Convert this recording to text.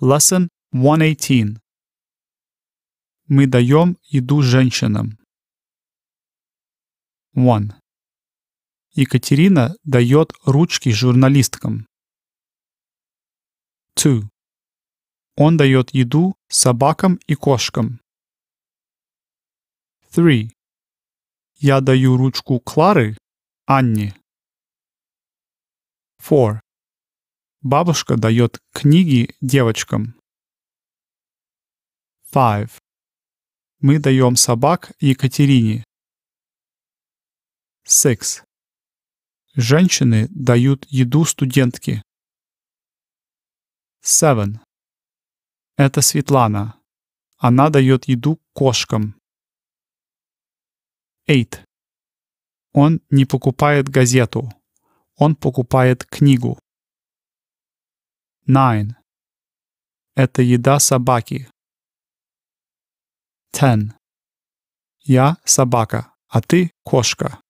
Lesson 118. Мы даем еду женщинам. 1. Екатерина дает ручки журналисткам. 2. Он дает еду собакам и кошкам. 3. Я даю ручку Клары, Анне. 4. Бабушка дает книги девочкам. Five. Мы даем собак Екатерине. Six. Женщины дают еду студентке. Seven. Это Светлана. Она дает еду кошкам. Eight. Он не покупает газету. Он покупает книгу. Nine. Это еда собаки. Ten. Я собака, а ты кошка.